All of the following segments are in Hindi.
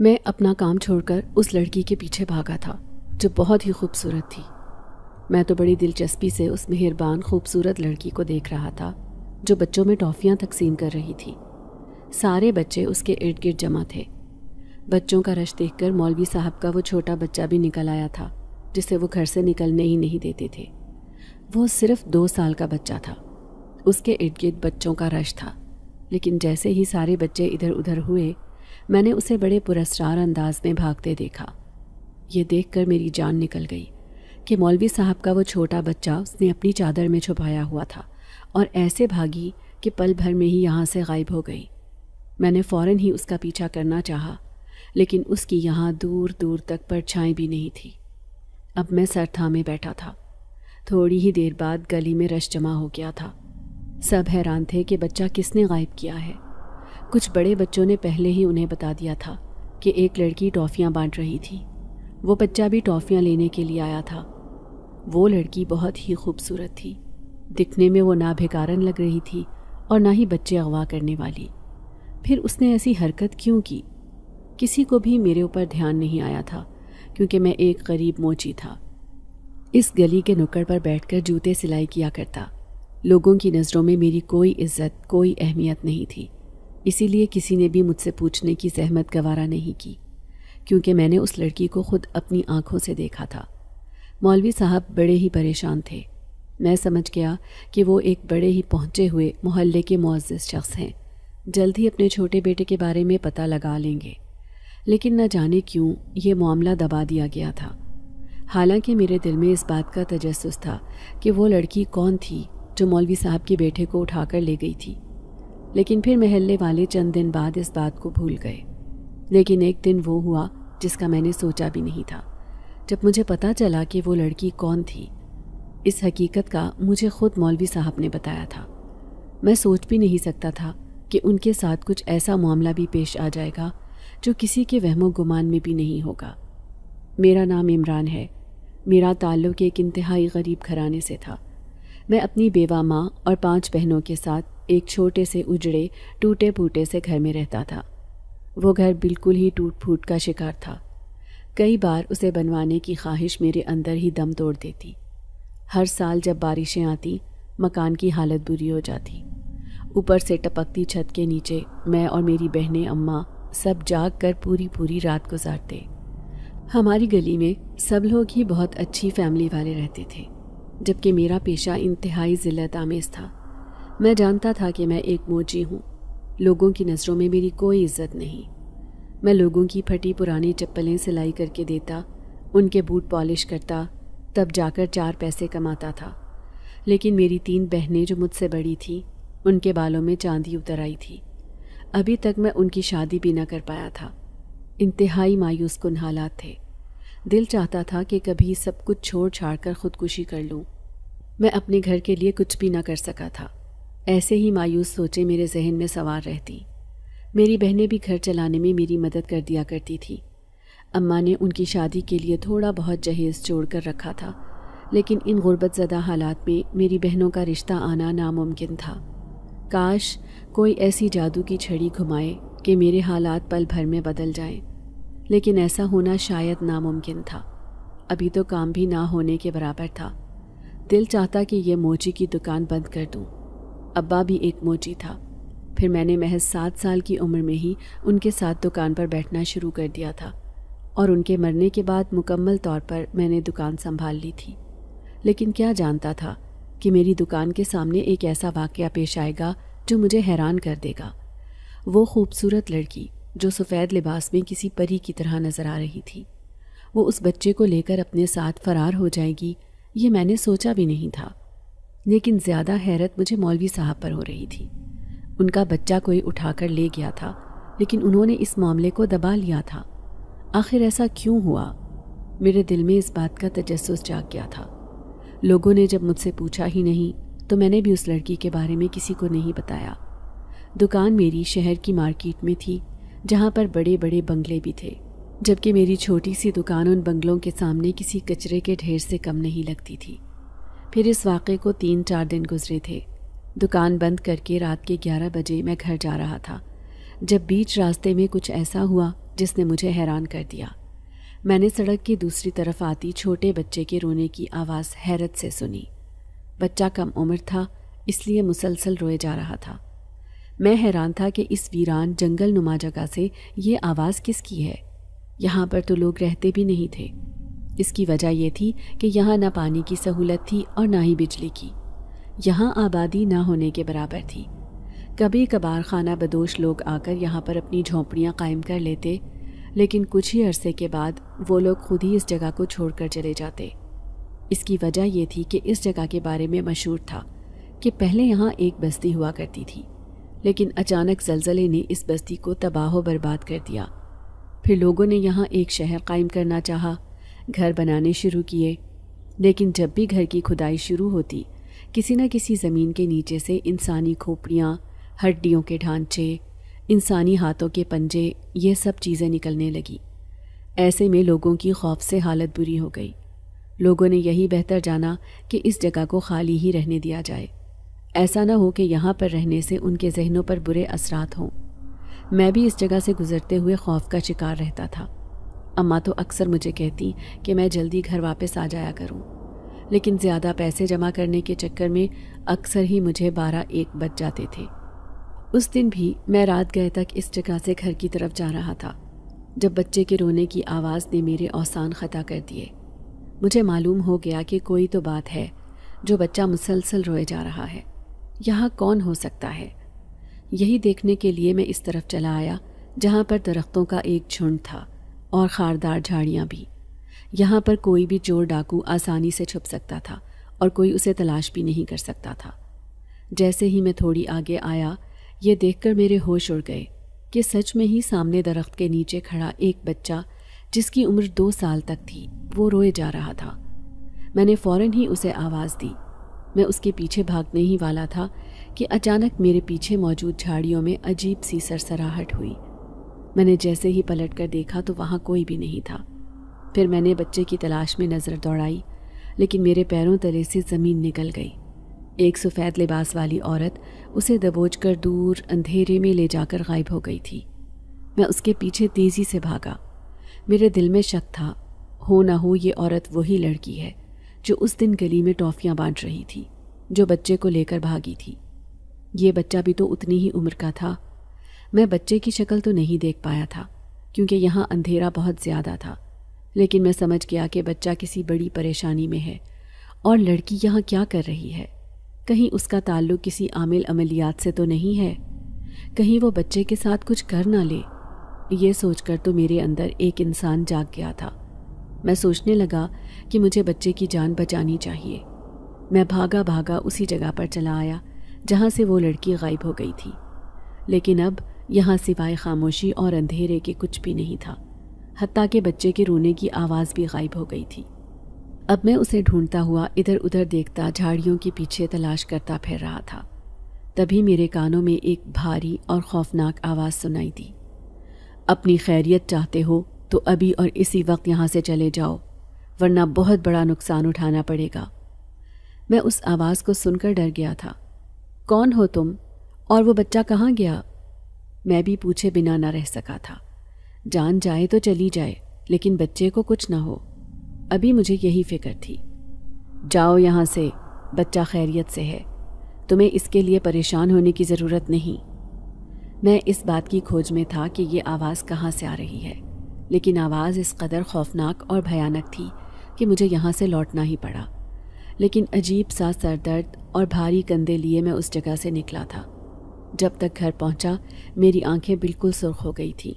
मैं अपना काम छोड़कर उस लड़की के पीछे भागा था जो बहुत ही खूबसूरत थी मैं तो बड़ी दिलचस्पी से उस मेहरबान खूबसूरत लड़की को देख रहा था जो बच्चों में टॉफ़ियाँ तकसीम कर रही थी सारे बच्चे उसके इर्द गिर्द जमा थे बच्चों का रश देखकर मौलवी साहब का वो छोटा बच्चा भी निकल आया था जिसे वो घर से निकलने ही नहीं देते थे वो सिर्फ दो साल का बच्चा था उसके इर्द गिर्द बच्चों का रश था लेकिन जैसे ही सारे बच्चे इधर उधर हुए मैंने उसे बड़े पुरस्कार अंदाज में भागते देखा ये देख मेरी जान निकल गई कि मौलवी साहब का वो छोटा बच्चा उसने अपनी चादर में छुपाया हुआ था और ऐसे भागी कि पल भर में ही यहाँ से गायब हो गई मैंने फ़ौरन ही उसका पीछा करना चाहा लेकिन उसकी यहाँ दूर दूर तक परछाई भी नहीं थी अब मैं सर में बैठा था थोड़ी ही देर बाद गली में रश जमा हो गया था सब हैरान थे कि बच्चा किसने गायब किया है कुछ बड़े बच्चों ने पहले ही उन्हें बता दिया था कि एक लड़की टॉफ़ियाँ बांट रही थी वो बच्चा भी टॉफ़ियाँ लेने के लिए आया था वो लड़की बहुत ही खूबसूरत थी दिखने में वो ना भिकारन लग रही थी और ना ही बच्चे अगवा करने वाली फिर उसने ऐसी हरकत क्यों की किसी को भी मेरे ऊपर ध्यान नहीं आया था क्योंकि मैं एक गरीब मोची था इस गली के नुक्कड़ पर बैठकर जूते सिलाई किया करता लोगों की नज़रों में मेरी कोई इज्जत कोई अहमियत नहीं थी इसीलिए किसी ने भी मुझसे पूछने की सहमत गवारा नहीं की क्योंकि मैंने उस लड़की को खुद अपनी आंखों से देखा था मौलवी साहब बड़े ही परेशान थे मैं समझ गया कि वो एक बड़े ही पहुंचे हुए मोहल्ले के मुआज़ शख्स हैं जल्द ही अपने छोटे बेटे के बारे में पता लगा लेंगे लेकिन न जाने क्यों ये मामला दबा दिया गया था हालांकि मेरे दिल में इस बात का तजस था कि वो लड़की कौन थी जो मौलवी साहब के बेटे को उठाकर ले गई थी लेकिन फिर महल्ले वाले चंद दिन बाद इस बात को भूल गए लेकिन एक दिन वो हुआ जिसका मैंने सोचा भी नहीं था जब मुझे पता चला कि वो लड़की कौन थी इस हकीकत का मुझे खुद मौलवी साहब ने बताया था मैं सोच भी नहीं सकता था कि उनके साथ कुछ ऐसा मामला भी पेश आ जाएगा जो किसी के वहमो गुमान में भी नहीं होगा मेरा नाम इमरान है मेरा ताल्लुक एक इंतहाई गरीब घराने से था मैं अपनी बेवा माँ और पांच बहनों के साथ एक छोटे से उजड़े टूटे फूटे से घर में रहता था वो घर बिल्कुल ही टूट फूट का शिकार था कई बार उसे बनवाने की ख्वाहिश मेरे अंदर ही दम तोड़ देती हर साल जब बारिशें आती मकान की हालत बुरी हो जाती ऊपर से टपकती छत के नीचे मैं और मेरी बहनें अम्मा सब जाग कर पूरी पूरी रात गुजारते हमारी गली में सब लोग ही बहुत अच्छी फैमिली वाले रहते थे जबकि मेरा पेशा इंतहाई ज़िलत आमेज़ था मैं जानता था कि मैं एक मोची हूँ लोगों की नज़रों में मेरी कोई इज्जत नहीं मैं लोगों की फटी पुरानी चप्पलें सिलाई करके देता उनके बूट पॉलिश करता तब जाकर चार पैसे कमाता था लेकिन मेरी तीन बहनें जो मुझसे बड़ी थीं उनके बालों में चांदी उतर आई थी अभी तक मैं उनकी शादी भी ना कर पाया था इंतहाई मायूस कन हालात थे दिल चाहता था कि कभी सब कुछ छोड़ छाड़ कर ख़ुदकुशी कर लूँ मैं अपने घर के लिए कुछ भी ना कर सका था ऐसे ही मायूस सोचें मेरे जहन में सवार रहती मेरी बहनें भी घर चलाने में मेरी मदद कर दिया करती थी अम्मा ने उनकी शादी के लिए थोड़ा बहुत जहेज़ जोड़ कर रखा था लेकिन इन गुर्बत ज़दा हालात में मेरी बहनों का रिश्ता आना नामुमकिन था काश कोई ऐसी जादू की छड़ी घुमाए कि मेरे हालात पल भर में बदल जाएं। लेकिन ऐसा होना शायद नामुमकिन था अभी तो काम भी ना होने के बराबर था दिल चाहता कि यह मोची की दुकान बंद कर दूँ अब्बा भी एक मोची था फिर मैंने महज सात साल की उम्र में ही उनके साथ दुकान पर बैठना शुरू कर दिया था और उनके मरने के बाद मुकम्मल तौर पर मैंने दुकान संभाल ली थी लेकिन क्या जानता था कि मेरी दुकान के सामने एक ऐसा वाक़ पेश आएगा जो मुझे हैरान कर देगा वो खूबसूरत लड़की जो सफ़ेद लिबास में किसी परी की तरह नज़र आ रही थी वो उस बच्चे को लेकर अपने साथ फरार हो जाएगी ये मैंने सोचा भी नहीं था लेकिन ज़्यादा हैरत मुझे मौलवी साहब पर हो रही थी उनका बच्चा कोई उठाकर ले गया था लेकिन उन्होंने इस मामले को दबा लिया था आखिर ऐसा क्यों हुआ मेरे दिल में इस बात का तजस जाग गया था लोगों ने जब मुझसे पूछा ही नहीं तो मैंने भी उस लड़की के बारे में किसी को नहीं बताया दुकान मेरी शहर की मार्केट में थी जहाँ पर बड़े बड़े बंगले भी थे जबकि मेरी छोटी सी दुकान उन बंगलों के सामने किसी कचरे के ढेर से कम नहीं लगती थी फिर इस वाक़े को तीन चार दिन गुजरे थे दुकान बंद करके रात के ग्यारह बजे मैं घर जा रहा था जब बीच रास्ते में कुछ ऐसा हुआ जिसने मुझे हैरान कर दिया मैंने सड़क की दूसरी तरफ आती छोटे बच्चे के रोने की आवाज़ हैरत से सुनी बच्चा कम उम्र था इसलिए मुसलसल रोए जा रहा था मैं हैरान था कि इस वीरान जंगल नुमा जगह से ये आवाज़ किसकी है यहाँ पर तो लोग रहते भी नहीं थे इसकी वजह यह थी कि यहाँ ना पानी की सहूलत थी और ना ही बिजली की यहाँ आबादी ना होने के बराबर थी कभी कभार खाना बदोश लोग आकर यहाँ पर अपनी झोंपड़ियाँ कायम कर लेते लेकिन कुछ ही अरसे के बाद वो लोग खुद ही इस जगह को छोड़कर चले जाते इसकी वजह यह थी कि इस जगह के बारे में मशहूर था कि पहले यहाँ एक बस्ती हुआ करती थी लेकिन अचानक जलजले ने इस बस्ती को तबाह बर्बाद कर दिया फिर लोगों ने यहाँ एक शहर कायम करना चाहा घर बनाने शुरू किए लेकिन जब भी घर की खुदाई शुरू होती किसी न किसी ज़मीन के नीचे से इंसानी खोपड़ियाँ हड्डियों के ढांचे इंसानी हाथों के पंजे ये सब चीज़ें निकलने लगी ऐसे में लोगों की खौफ से हालत बुरी हो गई लोगों ने यही बेहतर जाना कि इस जगह को खाली ही रहने दिया जाए ऐसा ना हो कि यहाँ पर रहने से उनके जहनों पर बुरे असरात हों मैं भी इस जगह से गुज़रते हुए खौफ का शिकार रहता था अम्मा तो अक्सर मुझे कहती कि मैं जल्दी घर वापस आ जाया करूं। लेकिन ज़्यादा पैसे जमा करने के चक्कर में अक्सर ही मुझे बारह एक बज जाते थे उस दिन भी मैं रात गए तक इस जगह से घर की तरफ जा रहा था जब बच्चे के रोने की आवाज़ ने मेरे औसान ख़ता कर दिए मुझे मालूम हो गया कि कोई तो बात है जो बच्चा मुसलसल रोए जा रहा है यहाँ कौन हो सकता है यही देखने के लिए मैं इस तरफ चला आया जहाँ पर दरख्तों का एक झुंड था और खारदार झाड़ियाँ भी यहाँ पर कोई भी चोर डाकू आसानी से छुप सकता था और कोई उसे तलाश भी नहीं कर सकता था जैसे ही मैं थोड़ी आगे आया ये देखकर मेरे होश उड़ गए कि सच में ही सामने दरख्त के नीचे खड़ा एक बच्चा जिसकी उम्र दो साल तक थी वो रोए जा रहा था मैंने फौरन ही उसे आवाज़ दी मैं उसके पीछे भागने ही वाला था कि अचानक मेरे पीछे मौजूद झाड़ियों में अजीब सी सरसराहट हुई मैंने जैसे ही पलट कर देखा तो वहाँ कोई भी नहीं था फिर मैंने बच्चे की तलाश में नज़र दौड़ाई लेकिन मेरे पैरों तले से ज़मीन निकल गई एक सफ़ेद लिबास वाली औरत उसे दबोच कर दूर अंधेरे में ले जाकर गायब हो गई थी मैं उसके पीछे तेज़ी से भागा मेरे दिल में शक था हो ना हो ये औरत वही लड़की है जो उस दिन गली में टॉफ़ियाँ बांट रही थी जो बच्चे को लेकर भागी थी ये बच्चा भी तो उतनी ही उम्र का था मैं बच्चे की शक्ल तो नहीं देख पाया था क्योंकि यहाँ अंधेरा बहुत ज़्यादा था लेकिन मैं समझ गया कि बच्चा किसी बड़ी परेशानी में है और लड़की यहाँ क्या कर रही है कहीं उसका ताल्लुक किसी आमिल अमलियात से तो नहीं है कहीं वो बच्चे के साथ कुछ कर ना ले ये सोचकर तो मेरे अंदर एक इंसान जाग गया था मैं सोचने लगा कि मुझे बच्चे की जान बचानी चाहिए मैं भागा भागा उसी जगह पर चला आया जहाँ से वो लड़की गायब हो गई थी लेकिन अब यहाँ सिवाय खामोशी और अंधेरे के कुछ भी नहीं था हती के बच्चे के रोने की आवाज़ भी गायब हो गई थी अब मैं उसे ढूंढता हुआ इधर उधर देखता झाड़ियों के पीछे तलाश करता फिर रहा था तभी मेरे कानों में एक भारी और खौफनाक आवाज़ सुनाई दी अपनी खैरियत चाहते हो तो अभी और इसी वक्त यहाँ से चले जाओ वरना बहुत बड़ा नुकसान उठाना पड़ेगा मैं उस आवाज़ को सुनकर डर गया था कौन हो तुम और वो बच्चा कहाँ गया मैं भी पूछे बिना न रह सका था जान जाए तो चली जाए लेकिन बच्चे को कुछ ना हो अभी मुझे यही फिक्र थी जाओ यहाँ से बच्चा खैरियत से है तुम्हें इसके लिए परेशान होने की ज़रूरत नहीं मैं इस बात की खोज में था कि ये आवाज़ कहाँ से आ रही है लेकिन आवाज़ इस कदर खौफनाक और भयानक थी कि मुझे यहाँ से लौटना ही पड़ा लेकिन अजीब सा सरदर्द और भारी कंधे लिए मैं उस जगह से निकला था जब तक घर पहुंचा मेरी आंखें बिल्कुल सुर्ख हो गई थी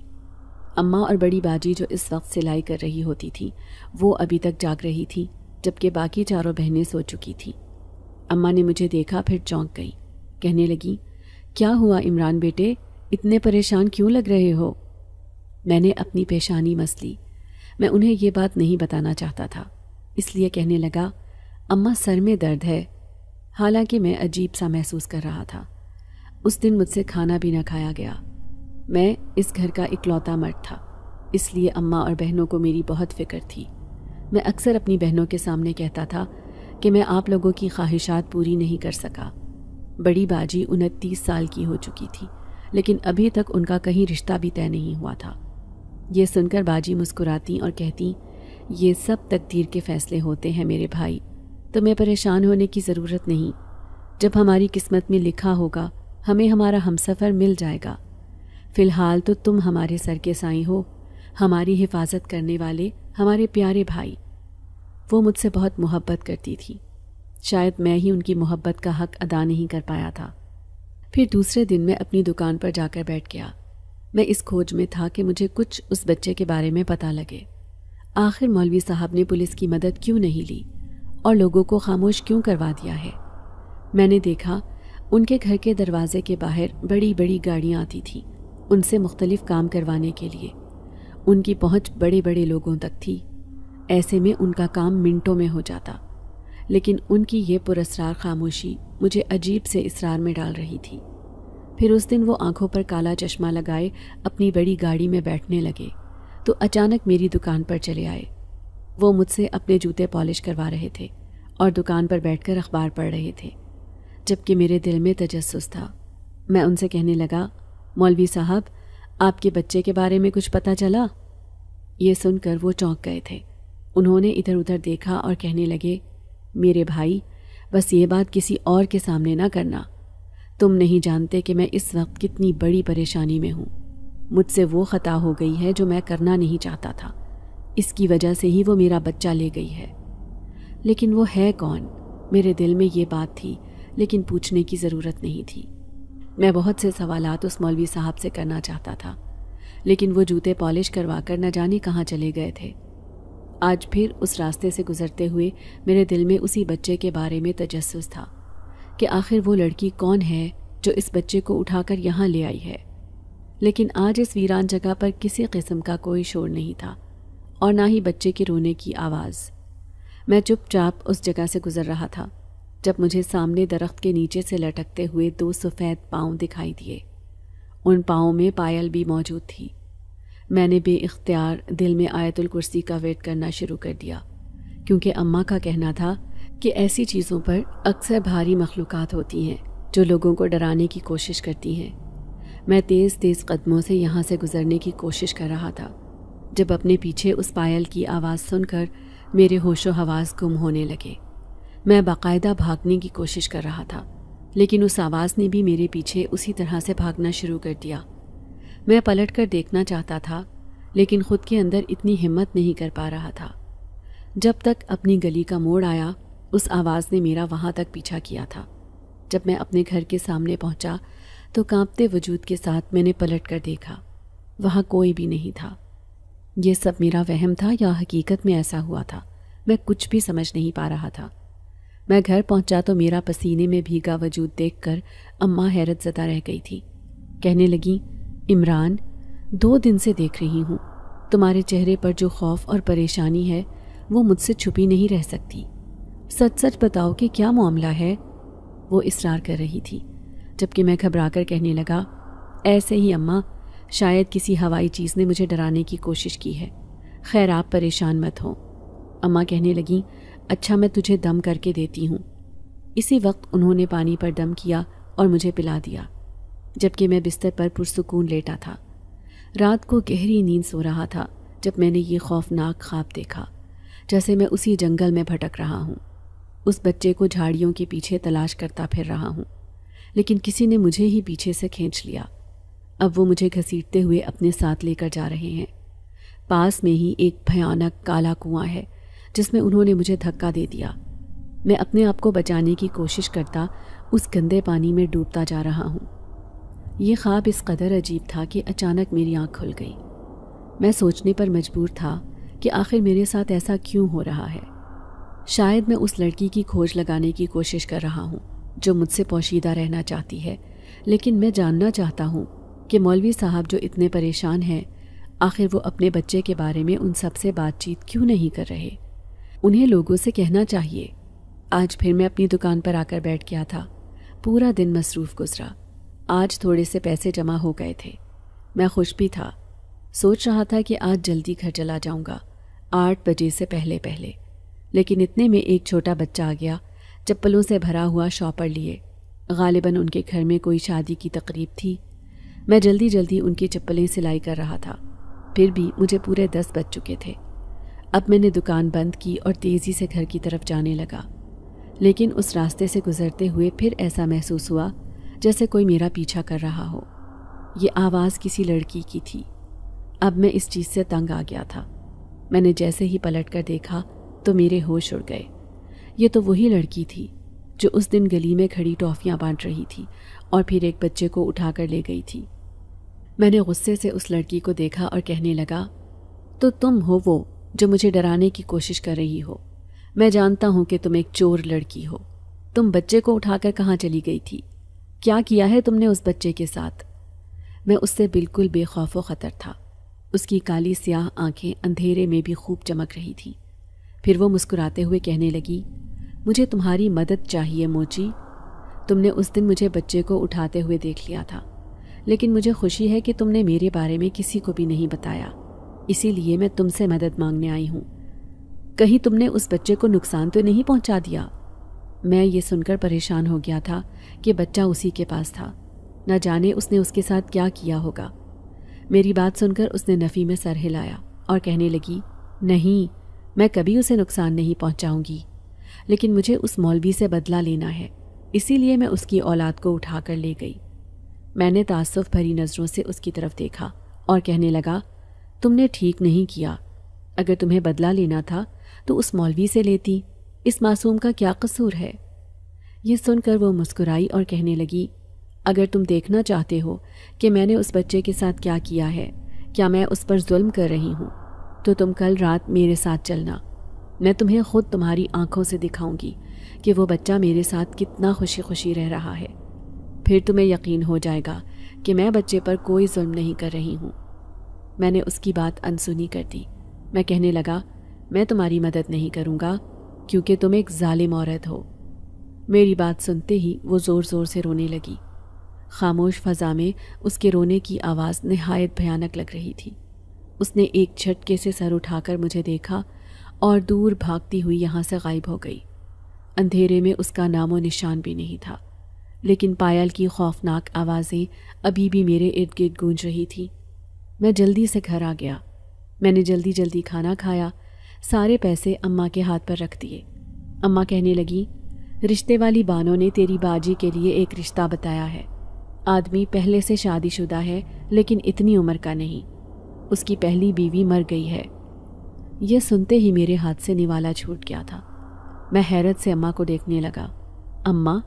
अम्मा और बड़ी बाजी जो इस वक्त सिलाई कर रही होती थी वो अभी तक जाग रही थी जबकि बाकी चारों बहनें सो चुकी थीं अम्मा ने मुझे देखा फिर चौंक गई कहने लगी क्या हुआ इमरान बेटे इतने परेशान क्यों लग रहे हो मैंने अपनी पेशानी मस ली मैं उन्हें ये बात नहीं बताना चाहता था इसलिए कहने लगा अम्मा सर में दर्द है हालांकि मैं अजीब सा महसूस कर रहा था उस दिन मुझसे खाना भी ना खाया गया मैं इस घर का इकलौता मर्द था इसलिए अम्मा और बहनों को मेरी बहुत फिक्र थी मैं अक्सर अपनी बहनों के सामने कहता था कि मैं आप लोगों की ख्वाहिशात पूरी नहीं कर सका बड़ी बाजी उनतीस साल की हो चुकी थी लेकिन अभी तक उनका कहीं रिश्ता भी तय नहीं हुआ था यह सुनकर बाजी मुस्कुराती और कहती ये सब तकदीर के फैसले होते हैं मेरे भाई तुम्हें परेशान होने की ज़रूरत नहीं जब हमारी किस्मत में लिखा होगा हमें हमारा हमसफ़र मिल जाएगा फ़िलहाल तो तुम हमारे सर के साई हो हमारी हिफाजत करने वाले हमारे प्यारे भाई वो मुझसे बहुत मोहब्बत करती थी शायद मैं ही उनकी मोहब्बत का हक अदा नहीं कर पाया था फिर दूसरे दिन मैं अपनी दुकान पर जाकर बैठ गया मैं इस खोज में था कि मुझे कुछ उस बच्चे के बारे में पता लगे आखिर मौलवी साहब ने पुलिस की मदद क्यों नहीं ली और लोगों को खामोश क्यों करवा दिया है मैंने देखा उनके घर के दरवाजे के बाहर बड़ी बड़ी गाड़ियाँ आती थीं उनसे मुख्तलिफ काम करवाने के लिए उनकी पहुंच बड़े बड़े लोगों तक थी ऐसे में उनका काम मिनटों में हो जाता लेकिन उनकी ये पुरस्ार खामोशी मुझे अजीब से इसरार में डाल रही थी फिर उस दिन वो आंखों पर काला चश्मा लगाए अपनी बड़ी गाड़ी में बैठने लगे तो अचानक मेरी दुकान पर चले आए वो मुझसे अपने जूते पॉलिश करवा रहे थे और दुकान पर बैठकर अखबार पढ़ रहे थे जबकि मेरे दिल में तजस्स था मैं उनसे कहने लगा मौलवी साहब आपके बच्चे के बारे में कुछ पता चला ये सुनकर वो चौंक गए थे उन्होंने इधर उधर देखा और कहने लगे मेरे भाई बस ये बात किसी और के सामने ना करना तुम नहीं जानते कि मैं इस वक्त कितनी बड़ी परेशानी में हूँ मुझसे वो ख़ता हो गई है जो मैं करना नहीं चाहता था इसकी वजह से ही वो मेरा बच्चा ले गई है लेकिन वो है कौन मेरे दिल में ये बात थी लेकिन पूछने की ज़रूरत नहीं थी मैं बहुत से सवाल उस मौलवी साहब से करना चाहता था लेकिन वो जूते पॉलिश करवा कर न जाने कहाँ चले गए थे आज फिर उस रास्ते से गुजरते हुए मेरे दिल में उसी बच्चे के बारे में तजस्स था कि आखिर वो लड़की कौन है जो इस बच्चे को उठाकर यहाँ ले आई है लेकिन आज इस वीरान जगह पर किसी किस्म का कोई शोर नहीं था और ना ही बच्चे के रोने की आवाज़ मैं चुपचाप उस जगह से गुजर रहा था जब मुझे सामने दरख्त के नीचे से लटकते हुए दो सफ़ेद पाँव दिखाई दिए उन पाँव में पायल भी मौजूद थी मैंने बेख्तियार दिल में आयतुल कुर्सी का वेट करना शुरू कर दिया क्योंकि अम्मा का कहना था कि ऐसी चीज़ों पर अक्सर भारी मखलूक होती हैं जो लोगों को डराने की कोशिश करती हैं मैं तेज़ तेज़ कदमों से यहाँ से गुज़रने की कोशिश कर रहा था जब अपने पीछे उस पायल की आवाज़ सुनकर मेरे होशो हवास गुम होने लगे मैं बाकायदा भागने की कोशिश कर रहा था लेकिन उस आवाज़ ने भी मेरे पीछे उसी तरह से भागना शुरू कर दिया मैं पलट कर देखना चाहता था लेकिन खुद के अंदर इतनी हिम्मत नहीं कर पा रहा था जब तक अपनी गली का मोड़ आया उस आवाज़ ने मेरा वहाँ तक पीछा किया था जब मैं अपने घर के सामने पहुँचा तो कांपते वजूद के साथ मैंने पलट कर देखा वहाँ कोई भी नहीं था यह सब मेरा वहम था या हकीकत में ऐसा हुआ था मैं कुछ भी समझ नहीं पा रहा था मैं घर पहुंचा तो मेरा पसीने में भीगा वजूद देखकर अम्मा हैरत जदा रह गई थी कहने लगी इमरान दो दिन से देख रही हूँ तुम्हारे चेहरे पर जो खौफ और परेशानी है वो मुझसे छुपी नहीं रह सकती सच सच बताओ कि क्या मामला है वो इसरार कर रही थी जबकि मैं घबरा कर कहने लगा ऐसे ही अम्मा शायद किसी हवाई चीज़ ने मुझे डराने की कोशिश की है खैर आप परेशान मत हो अम्मा कहने लगी अच्छा मैं तुझे दम करके देती हूँ इसी वक्त उन्होंने पानी पर दम किया और मुझे पिला दिया जबकि मैं बिस्तर पर पुरसकून लेटा था रात को गहरी नींद सो रहा था जब मैंने ये खौफनाक ख्वाब देखा जैसे मैं उसी जंगल में भटक रहा हूँ उस बच्चे को झाड़ियों के पीछे तलाश करता फिर रहा हूँ लेकिन किसी ने मुझे ही पीछे से खींच लिया अब वो मुझे घसीटते हुए अपने साथ लेकर जा रहे हैं पास में ही एक भयानक काला कुआं है जिसमें उन्होंने मुझे धक्का दे दिया मैं अपने आप को बचाने की कोशिश करता उस गंदे पानी में डूबता जा रहा हूँ ये ख्वाब इस कदर अजीब था कि अचानक मेरी आँख खुल गई मैं सोचने पर मजबूर था कि आखिर मेरे साथ ऐसा क्यों हो रहा है शायद मैं उस लड़की की खोज लगाने की कोशिश कर रहा हूँ जो मुझसे पोशीदा रहना चाहती है लेकिन मैं जानना चाहता हूँ कि मौलवी साहब जो इतने परेशान हैं आखिर वो अपने बच्चे के बारे में उन सब से बातचीत क्यों नहीं कर रहे उन्हें लोगों से कहना चाहिए आज फिर मैं अपनी दुकान पर आकर बैठ गया था पूरा दिन मसरूफ गुजरा आज थोड़े से पैसे जमा हो गए थे मैं खुश भी था सोच रहा था कि आज जल्दी घर चला जाऊंगा आठ बजे से पहले पहले लेकिन इतने में एक छोटा बच्चा आ गया चप्पलों से भरा हुआ शॉपर लिए गालिबा उनके घर में कोई शादी की तकरीब थी मैं जल्दी जल्दी उनकी चप्पलें सिलाई कर रहा था फिर भी मुझे पूरे दस बज चुके थे अब मैंने दुकान बंद की और तेज़ी से घर की तरफ जाने लगा लेकिन उस रास्ते से गुजरते हुए फिर ऐसा महसूस हुआ जैसे कोई मेरा पीछा कर रहा हो ये आवाज़ किसी लड़की की थी अब मैं इस चीज़ से तंग आ गया था मैंने जैसे ही पलट कर देखा तो मेरे होश उड़ गए ये तो वही लड़की थी जो उस दिन गली में खड़ी टॉफ़ियाँ बांट रही थी और फिर एक बच्चे को उठा कर ले गई थी मैंने गुस्से से उस लड़की को देखा और कहने लगा तो तुम हो वो जो मुझे डराने की कोशिश कर रही हो मैं जानता हूँ कि तुम एक चोर लड़की हो तुम बच्चे को उठाकर कहाँ चली गई थी क्या किया है तुमने उस बच्चे के साथ मैं उससे बिल्कुल बेखौफ ख़तर था उसकी काली स्याह आंखें अंधेरे में भी खूब चमक रही थी फिर वो मुस्कुराते हुए कहने लगी मुझे तुम्हारी मदद चाहिए मोची तुमने उस दिन मुझे बच्चे को उठाते हुए देख लिया था लेकिन मुझे खुशी है कि तुमने मेरे बारे में किसी को भी नहीं बताया इसीलिए मैं तुमसे मदद मांगने आई हूँ कहीं तुमने उस बच्चे को नुकसान तो नहीं पहुँचा दिया मैं ये सुनकर परेशान हो गया था कि बच्चा उसी के पास था न जाने उसने उसके साथ क्या किया होगा मेरी बात सुनकर उसने नफ़ी में सर हिलाया और कहने लगी नहीं मैं कभी उसे नुकसान नहीं पहुंचाऊंगी लेकिन मुझे उस मौलवी से बदला लेना है इसीलिए मैं उसकी औलाद को उठा कर ले गई मैंने तासुफ भरी नज़रों से उसकी तरफ देखा और कहने लगा तुमने ठीक नहीं किया अगर तुम्हें बदला लेना था तो उस मौलवी से लेती इस मासूम का क्या कसूर है यह सुनकर वो मुस्कुराई और कहने लगी अगर तुम देखना चाहते हो कि मैंने उस बच्चे के साथ क्या किया है क्या मैं उस पर जुल्म कर रही हूँ तो तुम कल रात मेरे साथ चलना मैं तुम्हें खुद तुम्हारी आंखों से दिखाऊंगी कि वो बच्चा मेरे साथ कितना खुशी खुशी रह रहा है फिर तुम्हें यकीन हो जाएगा कि मैं बच्चे पर कोई जुल्म नहीं कर रही हूँ मैंने उसकी बात अनसुनी कर दी मैं कहने लगा मैं तुम्हारी मदद नहीं करूँगा क्योंकि तुम एक जालिम औरत हो मेरी बात सुनते ही वो ज़ोर ज़ोर से रोने लगी खामोश फ़ज़ा में उसके रोने की आवाज़ नहायत भयानक लग रही थी उसने एक झटके से सर उठाकर मुझे देखा और दूर भागती हुई यहाँ से गायब हो गई अंधेरे में उसका नामो निशान भी नहीं था लेकिन पायल की खौफनाक आवाज़ें अभी भी मेरे इर्द गिर्द गूंज रही थी मैं जल्दी से घर आ गया मैंने जल्दी जल्दी खाना खाया सारे पैसे अम्मा के हाथ पर रख दिए अम्मा कहने लगी रिश्ते वाली बानों ने तेरी बाजी के लिए एक रिश्ता बताया है आदमी पहले से शादीशुदा है लेकिन इतनी उम्र का नहीं उसकी पहली बीवी मर गई है यह सुनते ही मेरे हाथ से निवाला छूट गया था मैं हैरत से अम्मा को देखने लगा अम्मा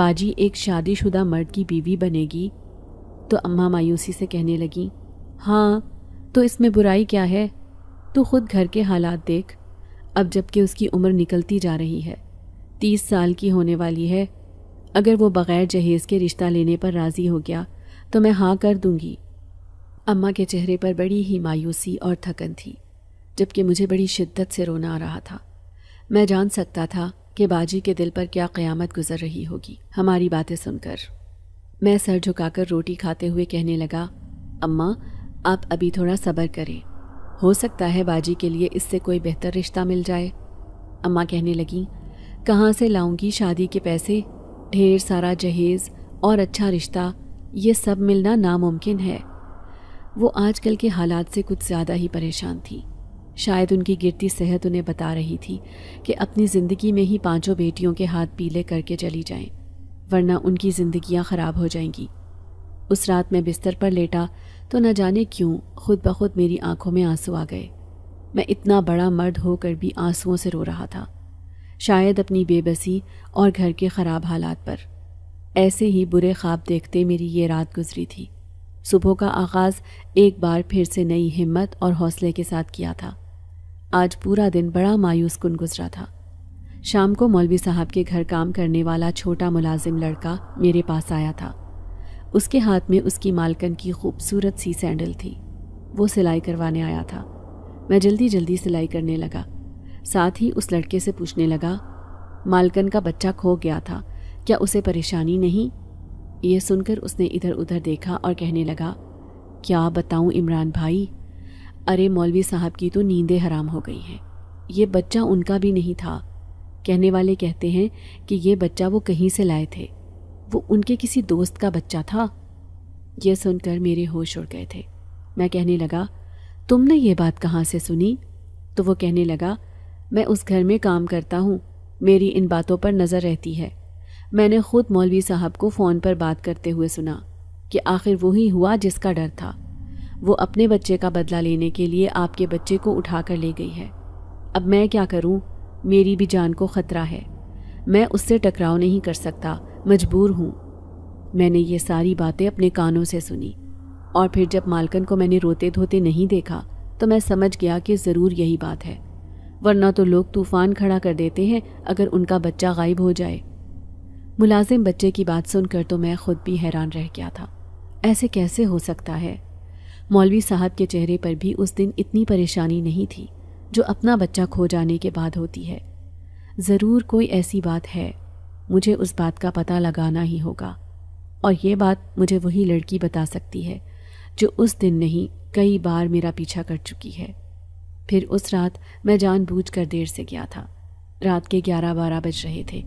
बाजी एक शादीशुदा मर्द की बीवी बनेगी तो अम्मा मायूसी से कहने लगी हाँ तो इसमें बुराई क्या है तू खुद घर के हालात देख अब जबकि उसकी उम्र निकलती जा रही है तीस साल की होने वाली है अगर वो बग़ैर जहेज़ के रिश्ता लेने पर राज़ी हो गया तो मैं हाँ कर दूंगी अम्मा के चेहरे पर बड़ी ही मायूसी और थकन थी जबकि मुझे बड़ी शिद्दत से रोना आ रहा था मैं जान सकता था कि बाजी के दिल पर क्या क़यामत गुजर रही होगी हमारी बातें सुनकर मैं सर झुकाकर रोटी खाते हुए कहने लगा अम्मा आप अभी थोड़ा सब्र करें हो सकता है बाजी के लिए इससे कोई बेहतर रिश्ता मिल जाए अम्मा कहने लगी कहाँ से लाऊंगी शादी के पैसे ढेर सारा जहेज़ और अच्छा रिश्ता ये सब मिलना नामुमकिन है वो आजकल के हालात से कुछ ज़्यादा ही परेशान थी शायद उनकी गिरती सेहत उन्हें बता रही थी कि अपनी ज़िंदगी में ही पांचों बेटियों के हाथ पीले करके चली जाएं, वरना उनकी ज़िंदगियां ख़राब हो जाएंगी उस रात मैं बिस्तर पर लेटा तो न जाने क्यों खुद ब खुद मेरी आंखों में आंसू आ गए मैं इतना बड़ा मर्द होकर भी आंसुओं से रो रहा था शायद अपनी बेबसी और घर के ख़राब हालात पर ऐसे ही बुरे ख्वाब देखते मेरी ये रात गुजरी थी सुबह का आगाज़ एक बार फिर से नई हिम्मत और हौसले के साथ किया था आज पूरा दिन बड़ा मायूस कन गुजरा था शाम को मौलवी साहब के घर काम करने वाला छोटा मुलाजिम लड़का मेरे पास आया था उसके हाथ में उसकी मालकन की खूबसूरत सी सैंडल थी वो सिलाई करवाने आया था मैं जल्दी जल्दी सिलाई करने लगा साथ ही उस लड़के से पूछने लगा मालकन का बच्चा खो गया था क्या उसे परेशानी नहीं ये सुनकर उसने इधर उधर देखा और कहने लगा क्या बताऊं इमरान भाई अरे मौलवी साहब की तो नींदें हराम हो गई हैं ये बच्चा उनका भी नहीं था कहने वाले कहते हैं कि ये बच्चा वो कहीं से लाए थे वो उनके किसी दोस्त का बच्चा था यह सुनकर मेरे होश उड़ गए थे मैं कहने लगा तुमने ये बात कहाँ से सुनी तो वो कहने लगा मैं उस घर में काम करता हूँ मेरी इन बातों पर नज़र रहती है मैंने खुद मौलवी साहब को फ़ोन पर बात करते हुए सुना कि आखिर वही हुआ जिसका डर था वो अपने बच्चे का बदला लेने के लिए आपके बच्चे को उठा कर ले गई है अब मैं क्या करूँ मेरी भी जान को ख़तरा है मैं उससे टकराव नहीं कर सकता मजबूर हूँ मैंने ये सारी बातें अपने कानों से सुनी और फिर जब मालकन को मैंने रोते धोते नहीं देखा तो मैं समझ गया कि ज़रूर यही बात है वरना तो लोग तूफान खड़ा कर देते हैं अगर उनका बच्चा गायब हो जाए मुलाजिम बच्चे की बात सुनकर तो मैं खुद भी हैरान रह गया था ऐसे कैसे हो सकता है मौलवी साहब के चेहरे पर भी उस दिन इतनी परेशानी नहीं थी जो अपना बच्चा खो जाने के बाद होती है ज़रूर कोई ऐसी बात है मुझे उस बात का पता लगाना ही होगा और ये बात मुझे वही लड़की बता सकती है जो उस दिन नहीं कई बार मेरा पीछा कर चुकी है फिर उस रात मैं जानबूझकर देर से गया था रात के ग्यारह बारह बज रहे थे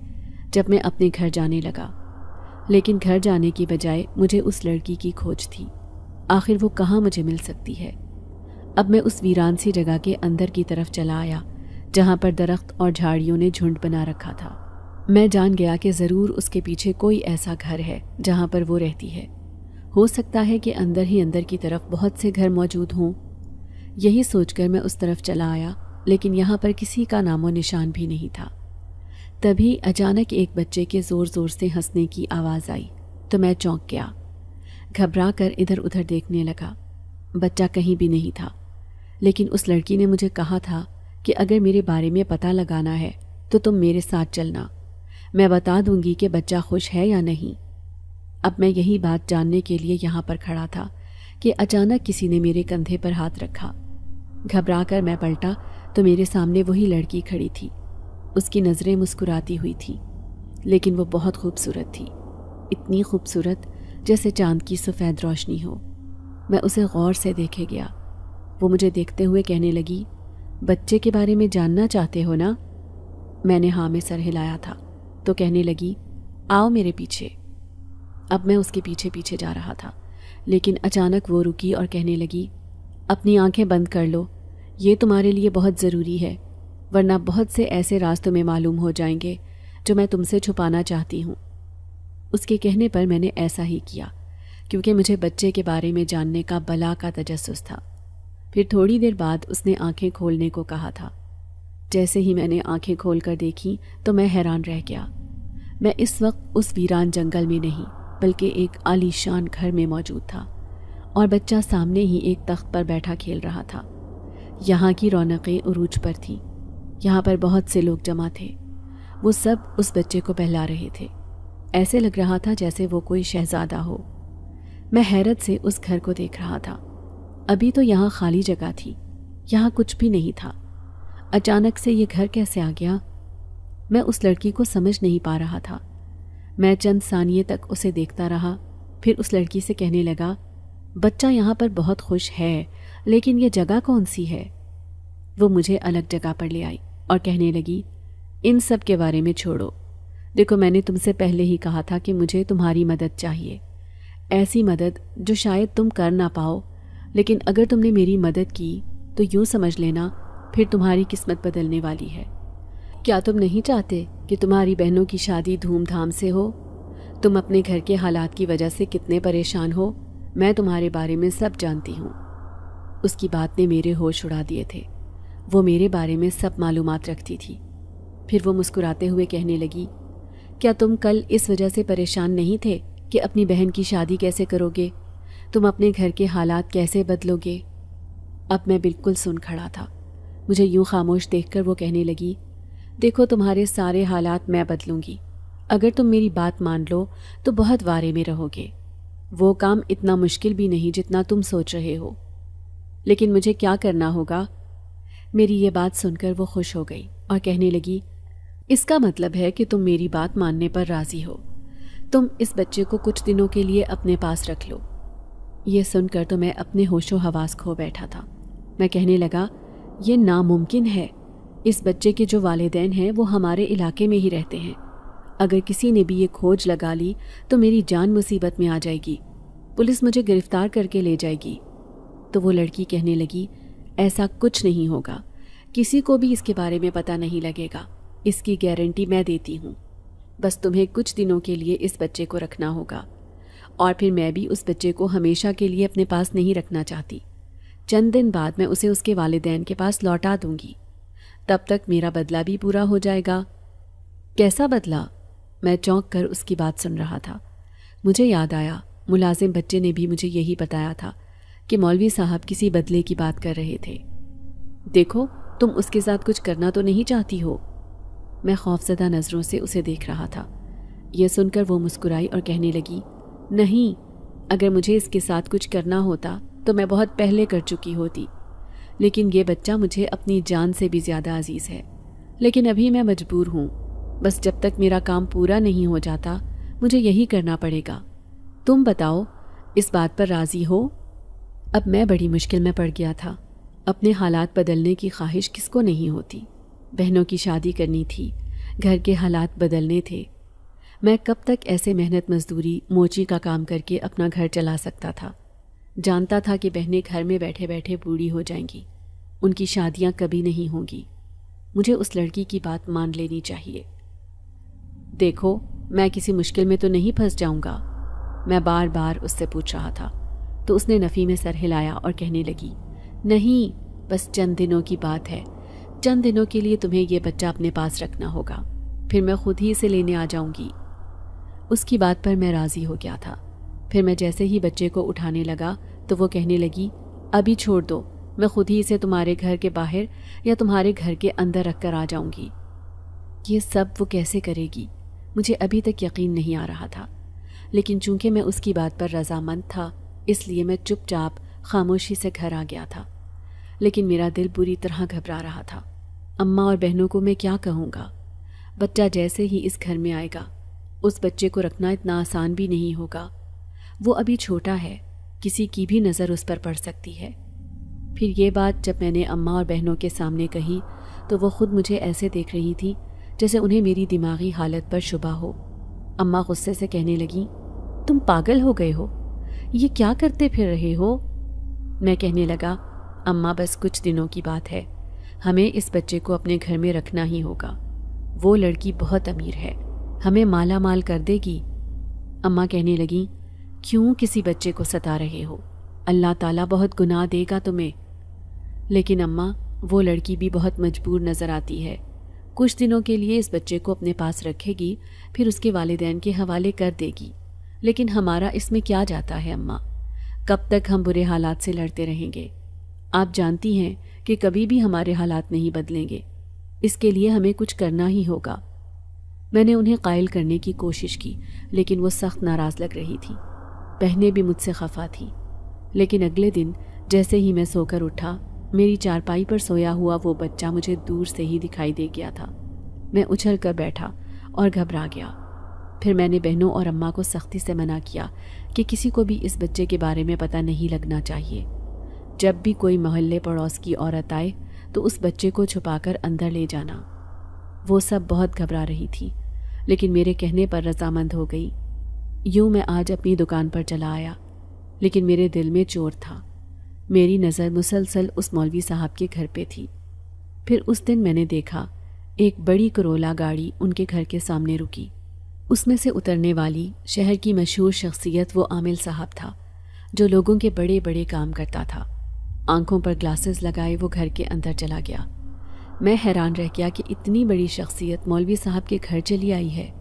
जब मैं अपने घर जाने लगा लेकिन घर जाने की बजाय मुझे उस लड़की की खोज थी आखिर वो कहाँ मुझे मिल सकती है अब मैं उस वीरान सी जगह के अंदर की तरफ चला आया जहाँ पर दरख्त और झाड़ियों ने झुंड बना रखा था मैं जान गया कि ज़रूर उसके पीछे कोई ऐसा घर है जहाँ पर वो रहती है हो सकता है कि अंदर ही अंदर की तरफ बहुत से घर मौजूद हों यही सोचकर मैं उस तरफ चला आया लेकिन यहाँ पर किसी का नामो निशान भी नहीं था तभी अचानक एक बच्चे के ज़ोर ज़ोर से हंसने की आवाज़ आई तो मैं चौंक गया घबरा कर इधर उधर देखने लगा बच्चा कहीं भी नहीं था लेकिन उस लड़की ने मुझे कहा था कि अगर मेरे बारे में पता लगाना है तो तुम मेरे साथ चलना मैं बता दूंगी कि बच्चा खुश है या नहीं अब मैं यही बात जानने के लिए यहाँ पर खड़ा था कि अचानक किसी ने मेरे कंधे पर हाथ रखा घबरा कर मैं पलटा तो मेरे सामने वही लड़की खड़ी थी उसकी नज़रें मुस्कुराती हुई थी लेकिन वो बहुत खूबसूरत थी इतनी खूबसूरत जैसे चांद की सफ़ेद रोशनी हो मैं उसे गौर से देखे गया वो मुझे देखते हुए कहने लगी बच्चे के बारे में जानना चाहते हो ना मैंने हाँ में सर हिलाया था तो कहने लगी आओ मेरे पीछे अब मैं उसके पीछे पीछे जा रहा था लेकिन अचानक वो रुकी और कहने लगी अपनी आंखें बंद कर लो ये तुम्हारे लिए बहुत ज़रूरी है वरना बहुत से ऐसे रास्तों में मालूम हो जाएंगे जो मैं तुमसे छुपाना चाहती हूँ उसके कहने पर मैंने ऐसा ही किया क्योंकि मुझे बच्चे के बारे में जानने का बला का तजस था फिर थोड़ी देर बाद उसने आंखें खोलने को कहा था जैसे ही मैंने आंखें खोल कर देखी तो मैं हैरान रह गया मैं इस वक्त उस वीरान जंगल में नहीं बल्कि एक आलीशान घर में मौजूद था और बच्चा सामने ही एक तख्त पर बैठा खेल रहा था यहाँ की रौनकें उरूज पर थीं यहाँ पर बहुत से लोग जमा थे वो सब उस बच्चे को बहला रहे थे ऐसे लग रहा था जैसे वो कोई शहजादा हो मैं हैरत से उस घर को देख रहा था अभी तो यहाँ खाली जगह थी यहाँ कुछ भी नहीं था अचानक से ये घर कैसे आ गया मैं उस लड़की को समझ नहीं पा रहा था मैं चंद सानिए तक उसे देखता रहा फिर उस लड़की से कहने लगा बच्चा यहाँ पर बहुत खुश है लेकिन ये जगह कौन सी है वो मुझे अलग जगह पर ले आई और कहने लगी इन सब के बारे में छोड़ो देखो मैंने तुमसे पहले ही कहा था कि मुझे तुम्हारी मदद चाहिए ऐसी मदद जो शायद तुम कर ना पाओ लेकिन अगर तुमने मेरी मदद की तो यूँ समझ लेना फिर तुम्हारी किस्मत बदलने वाली है क्या तुम नहीं चाहते कि तुम्हारी बहनों की शादी धूमधाम से हो तुम अपने घर के हालात की वजह से कितने परेशान हो मैं तुम्हारे बारे में सब जानती हूँ उसकी बात ने मेरे होश उड़ा दिए थे वो मेरे बारे में सब मालूम रखती थी फिर वो मुस्कुराते हुए कहने लगी क्या तुम कल इस वजह से परेशान नहीं थे कि अपनी बहन की शादी कैसे करोगे तुम अपने घर के हालात कैसे बदलोगे अब मैं बिल्कुल सुन खड़ा था मुझे यूं खामोश देखकर वो कहने लगी देखो तुम्हारे सारे हालात मैं बदलूंगी अगर तुम मेरी बात मान लो तो बहुत वारे में रहोगे वो काम इतना मुश्किल भी नहीं जितना तुम सोच रहे हो लेकिन मुझे क्या करना होगा मेरी ये बात सुनकर वो खुश हो गई और कहने लगी इसका मतलब है कि तुम मेरी बात मानने पर राज़ी हो तुम इस बच्चे को कुछ दिनों के लिए अपने पास रख लो ये सुनकर तो मैं अपने होशो हवास खो बैठा था मैं कहने लगा ये नामुमकिन है इस बच्चे के जो वालदेन हैं वो हमारे इलाके में ही रहते हैं अगर किसी ने भी ये खोज लगा ली तो मेरी जान मुसीबत में आ जाएगी पुलिस मुझे गिरफ्तार करके ले जाएगी तो वो लड़की कहने लगी ऐसा कुछ नहीं होगा किसी को भी इसके बारे में पता नहीं लगेगा इसकी गारंटी मैं देती हूँ बस तुम्हें कुछ दिनों के लिए इस बच्चे को रखना होगा और फिर मैं भी उस बच्चे को हमेशा के लिए अपने पास नहीं रखना चाहती चंद दिन बाद मैं उसे उसके वालदेन के पास लौटा दूंगी तब तक मेरा बदला भी पूरा हो जाएगा कैसा बदला मैं चौंक कर उसकी बात सुन रहा था मुझे याद आया मुलाजिम बच्चे ने भी मुझे यही बताया था कि मौलवी साहब किसी बदले की बात कर रहे थे देखो तुम उसके साथ कुछ करना तो नहीं चाहती हो मैं खौफजदा नज़रों से उसे देख रहा था यह सुनकर वो मुस्कुराई और कहने लगी नहीं अगर मुझे इसके साथ कुछ करना होता तो मैं बहुत पहले कर चुकी होती लेकिन ये बच्चा मुझे अपनी जान से भी ज़्यादा अजीज़ है लेकिन अभी मैं मजबूर हूँ बस जब तक मेरा काम पूरा नहीं हो जाता मुझे यही करना पड़ेगा तुम बताओ इस बात पर राज़ी हो अब मैं बड़ी मुश्किल में पड़ गया था अपने हालात बदलने की ख्वाहिश किसको नहीं होती बहनों की शादी करनी थी घर के हालात बदलने थे मैं कब तक ऐसे मेहनत मजदूरी मोची का काम करके अपना घर चला सकता था जानता था कि बहनें घर में बैठे बैठे बूढ़ी हो जाएंगी उनकी शादियां कभी नहीं होंगी मुझे उस लड़की की बात मान लेनी चाहिए देखो मैं किसी मुश्किल में तो नहीं फंस जाऊंगा मैं बार बार उससे पूछ रहा था तो उसने नफ़ी में सर हिलाया और कहने लगी नहीं बस चंद दिनों की बात है चंद दिनों के लिए तुम्हें यह बच्चा अपने पास रखना होगा फिर मैं खुद ही इसे लेने आ जाऊंगी उसकी बात पर मैं राज़ी हो गया था फिर मैं जैसे ही बच्चे को उठाने लगा तो वो कहने लगी अभी छोड़ दो मैं खुद ही इसे तुम्हारे घर के बाहर या तुम्हारे घर के अंदर रख कर आ जाऊंगी ये सब वो कैसे करेगी मुझे अभी तक यकीन नहीं आ रहा था लेकिन चूंकि मैं उसकी बात पर रजामंद था इसलिए मैं चुपचाप खामोशी से घर आ गया था लेकिन मेरा दिल बुरी तरह घबरा रहा था अम्मा और बहनों को मैं क्या कहूँगा बच्चा जैसे ही इस घर में आएगा उस बच्चे को रखना इतना आसान भी नहीं होगा वो अभी छोटा है किसी की भी नज़र उस पर पड़ सकती है फिर ये बात जब मैंने अम्मा और बहनों के सामने कही तो वो ख़ुद मुझे ऐसे देख रही थी जैसे उन्हें मेरी दिमागी हालत पर शुबा हो अम्मा गुस्से से कहने लगी तुम पागल हो गए हो ये क्या करते फिर रहे हो मैं कहने लगा अम्मा बस कुछ दिनों की बात है हमें इस बच्चे को अपने घर में रखना ही होगा वो लड़की बहुत अमीर है हमें माला माल कर देगी अम्मा कहने लगी क्यों किसी बच्चे को सता रहे हो अल्लाह ताला बहुत गुनाह देगा तुम्हें लेकिन अम्मा वो लड़की भी बहुत मजबूर नज़र आती है कुछ दिनों के लिए इस बच्चे को अपने पास रखेगी फिर उसके वालदेन के हवाले कर देगी लेकिन हमारा इसमें क्या जाता है अम्मा कब तक हम बुरे हालात से लड़ते रहेंगे आप जानती हैं कि कभी भी हमारे हालात नहीं बदलेंगे इसके लिए हमें कुछ करना ही होगा मैंने उन्हें कायल करने की कोशिश की लेकिन वो सख्त नाराज़ लग रही थी बहनें भी मुझसे खफा थीं लेकिन अगले दिन जैसे ही मैं सोकर उठा मेरी चारपाई पर सोया हुआ वो बच्चा मुझे दूर से ही दिखाई दे गया था मैं उछल कर बैठा और घबरा गया फिर मैंने बहनों और अम्मा को सख्ती से मना किया कि किसी को भी इस बच्चे के बारे में पता नहीं लगना चाहिए जब भी कोई मोहल्ले पड़ोस की औरत आए तो उस बच्चे को छुपाकर अंदर ले जाना वो सब बहुत घबरा रही थी लेकिन मेरे कहने पर रजामंद हो गई यूं मैं आज अपनी दुकान पर चला आया लेकिन मेरे दिल में चोर था मेरी नज़र मुसलसल उस मौलवी साहब के घर पे थी फिर उस दिन मैंने देखा एक बड़ी करोला गाड़ी उनके घर के सामने रुकी उसमें से उतरने वाली शहर की मशहूर शख्सियत वो आमिल साहब था जो लोगों के बड़े बड़े काम करता था आंखों पर ग्लासेस लगाए वो घर के अंदर चला गया मैं हैरान रह गया कि इतनी बड़ी शख्सियत मौलवी साहब के घर चली आई है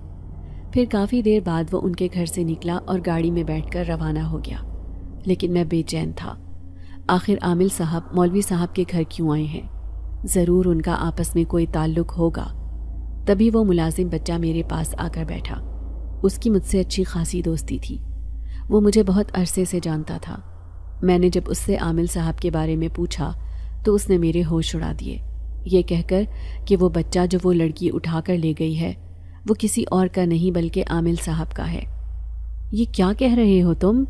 फिर काफ़ी देर बाद वो उनके घर से निकला और गाड़ी में बैठकर रवाना हो गया लेकिन मैं बेचैन था आखिर आमिल साहब मौलवी साहब के घर क्यों आए हैं ज़रूर उनका आपस में कोई ताल्लुक होगा तभी वो मुलाजिम बच्चा मेरे पास आकर बैठा उसकी मुझसे अच्छी खासी दोस्ती थी वो मुझे बहुत अरसे से जानता था मैंने जब उससे आमिल साहब के बारे में पूछा तो उसने मेरे होश उड़ा दिए ये कहकर कि वो बच्चा जो वो लड़की उठा कर ले गई है वो किसी और का नहीं बल्कि आमिल साहब का है ये क्या कह रहे हो तुम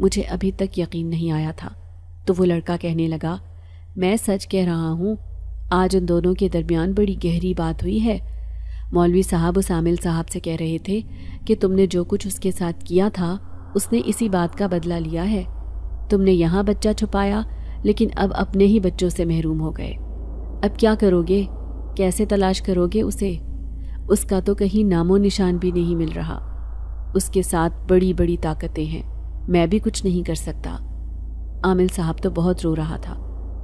मुझे अभी तक यकीन नहीं आया था तो वो लड़का कहने लगा मैं सच कह रहा हूँ आज उन दोनों के दरमियान बड़ी गहरी बात हुई है मौलवी साहब उस आमिल साहब से कह रहे थे कि तुमने जो कुछ उसके साथ किया था उसने इसी बात का बदला लिया है तुमने यहाँ बच्चा छुपाया लेकिन अब अपने ही बच्चों से महरूम हो गए अब क्या करोगे कैसे तलाश करोगे उसे उसका तो कहीं नामो निशान भी नहीं मिल रहा उसके साथ बड़ी बड़ी ताकतें हैं मैं भी कुछ नहीं कर सकता आमिल साहब तो बहुत रो रहा था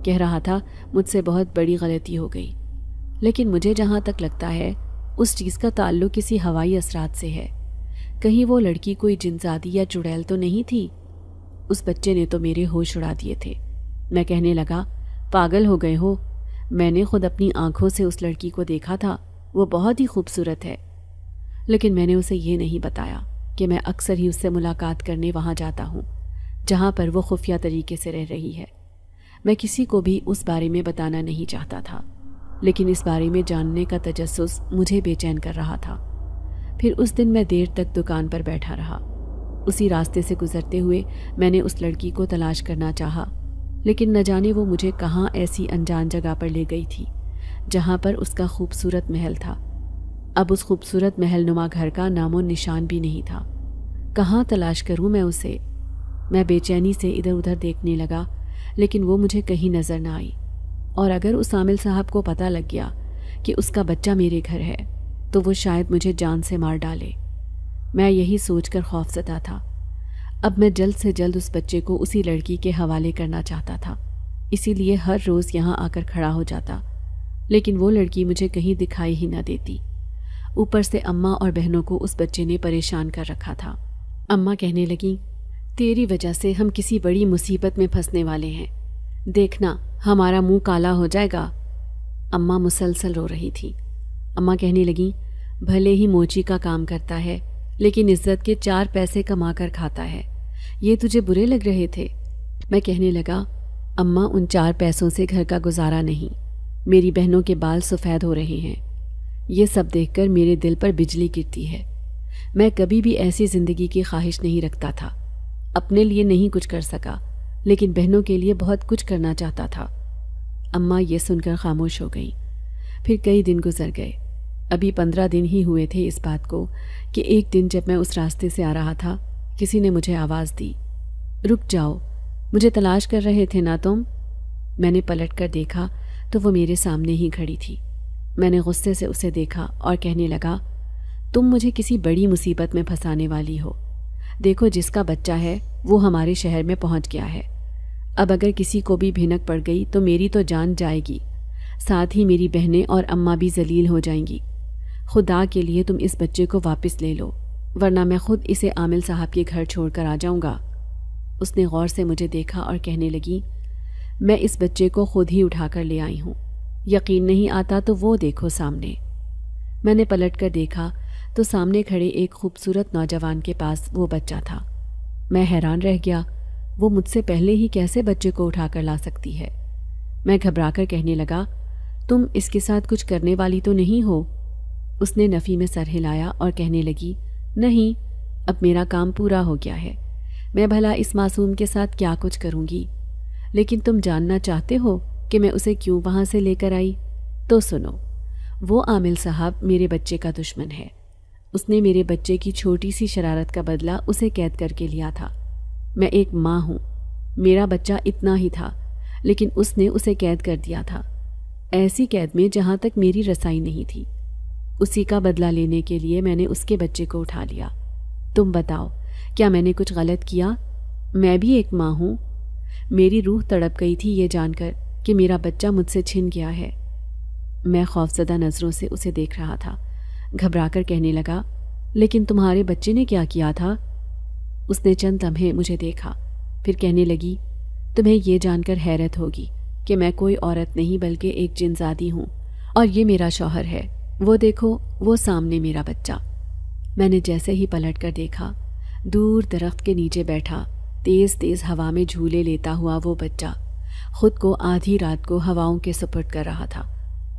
कह रहा था मुझसे बहुत बड़ी गलती हो गई लेकिन मुझे जहाँ तक लगता है उस चीज़ का ताल्लुक किसी हवाई असरात से है कहीं वो लड़की कोई जिनजादी या चुड़ैल तो नहीं थी उस बच्चे ने तो मेरे होश उड़ा दिए थे मैं कहने लगा पागल हो गए हो मैंने खुद अपनी आंखों से उस लड़की को देखा था वो बहुत ही खूबसूरत है लेकिन मैंने उसे ये नहीं बताया कि मैं अक्सर ही उससे मुलाकात करने वहाँ जाता हूँ जहाँ पर वो खुफिया तरीके से रह रही है मैं किसी को भी उस बारे में बताना नहीं चाहता था लेकिन इस बारे में जानने का तजस मुझे बेचैन कर रहा था फिर उस दिन मैं देर तक दुकान पर बैठा रहा उसी रास्ते से गुजरते हुए मैंने उस लड़की को तलाश करना चाहा लेकिन न जाने वो मुझे कहाँ ऐसी अनजान जगह पर ले गई थी जहाँ पर उसका खूबसूरत महल था अब उस खूबसूरत महल नुमा घर का नामो निशान भी नहीं था कहाँ तलाश करूँ मैं उसे मैं बेचैनी से इधर उधर देखने लगा लेकिन वो मुझे कहीं नज़र ना आई और अगर उस आमिल साहब को पता लग गया कि उसका बच्चा मेरे घर है तो वो शायद मुझे जान से मार डाले मैं यही सोचकर खौफ सता था अब मैं जल्द से जल्द उस बच्चे को उसी लड़की के हवाले करना चाहता था इसीलिए हर रोज़ यहाँ आकर खड़ा हो जाता लेकिन वो लड़की मुझे कहीं दिखाई ही ना देती ऊपर से अम्मा और बहनों को उस बच्चे ने परेशान कर रखा था अम्मा कहने लगी तेरी वजह से हम किसी बड़ी मुसीबत में फंसने वाले हैं देखना हमारा मुंह काला हो जाएगा अम्मा मुसलसल रो रही थी अम्मा कहने लगी भले ही मोची का काम करता है लेकिन इज्जत के चार पैसे कमा कर खाता है ये तुझे बुरे लग रहे थे मैं कहने लगा अम्मा उन चार पैसों से घर का गुजारा नहीं मेरी बहनों के बाल सफ़ेद हो रहे हैं ये सब देखकर मेरे दिल पर बिजली गिरती है मैं कभी भी ऐसी ज़िंदगी की ख्वाहिश नहीं रखता था अपने लिए नहीं कुछ कर सका लेकिन बहनों के लिए बहुत कुछ करना चाहता था अम्मा ये सुनकर खामोश हो गई फिर कई दिन गुजर गए अभी पंद्रह दिन ही हुए थे इस बात को कि एक दिन जब मैं उस रास्ते से आ रहा था किसी ने मुझे आवाज़ दी रुक जाओ मुझे तलाश कर रहे थे ना तुम मैंने पलट कर देखा तो वो मेरे सामने ही खड़ी थी मैंने गुस्से से उसे देखा और कहने लगा तुम मुझे किसी बड़ी मुसीबत में फंसाने वाली हो देखो जिसका बच्चा है वो हमारे शहर में पहुंच गया है अब अगर किसी को भी भिनक पड़ गई तो मेरी तो जान जाएगी साथ ही मेरी बहनें और अम्मा भी जलील हो जाएंगी खुदा के लिए तुम इस बच्चे को वापस ले लो वरना मैं खुद इसे आमिल साहब के घर छोड़कर आ जाऊंगा उसने गौर से मुझे देखा और कहने लगी मैं इस बच्चे को खुद ही उठा कर ले आई हूँ यकीन नहीं आता तो वो देखो सामने मैंने पलट कर देखा तो सामने खड़े एक खूबसूरत नौजवान के पास वो बच्चा था मैं हैरान रह गया वो मुझसे पहले ही कैसे बच्चे को उठा कर ला सकती है मैं घबरा कर कहने लगा तुम इसके साथ कुछ करने वाली तो नहीं हो उसने नफ़ी में सर हिलाया और कहने लगी नहीं अब मेरा काम पूरा हो गया है मैं भला इस मासूम के साथ क्या कुछ करूँगी लेकिन तुम जानना चाहते हो कि मैं उसे क्यों वहाँ से लेकर आई तो सुनो वो आमिल साहब मेरे बच्चे का दुश्मन है उसने मेरे बच्चे की छोटी सी शरारत का बदला उसे कैद करके लिया था मैं एक माँ हूँ मेरा बच्चा इतना ही था लेकिन उसने उसे कैद कर दिया था ऐसी कैद में जहाँ तक मेरी रसाई नहीं थी उसी का बदला लेने के लिए मैंने उसके बच्चे को उठा लिया तुम बताओ क्या मैंने कुछ गलत किया मैं भी एक माँ हूँ मेरी रूह तड़प गई थी ये जानकर कि मेरा बच्चा मुझसे छिन गया है मैं खौफजदा नज़रों से उसे देख रहा था घबराकर कहने लगा लेकिन तुम्हारे बच्चे ने क्या किया था उसने चंद लम्हे मुझे देखा फिर कहने लगी तुम्हें यह जानकर हैरत होगी कि मैं कोई औरत नहीं बल्कि एक जिनजादी हूँ और ये मेरा शौहर है वो देखो वो सामने मेरा बच्चा मैंने जैसे ही पलट कर देखा दूर दरख्त के नीचे बैठा तेज़ तेज़ हवा में झूले लेता हुआ वो बच्चा खुद को आधी रात को हवाओं के सुपुर्द कर रहा था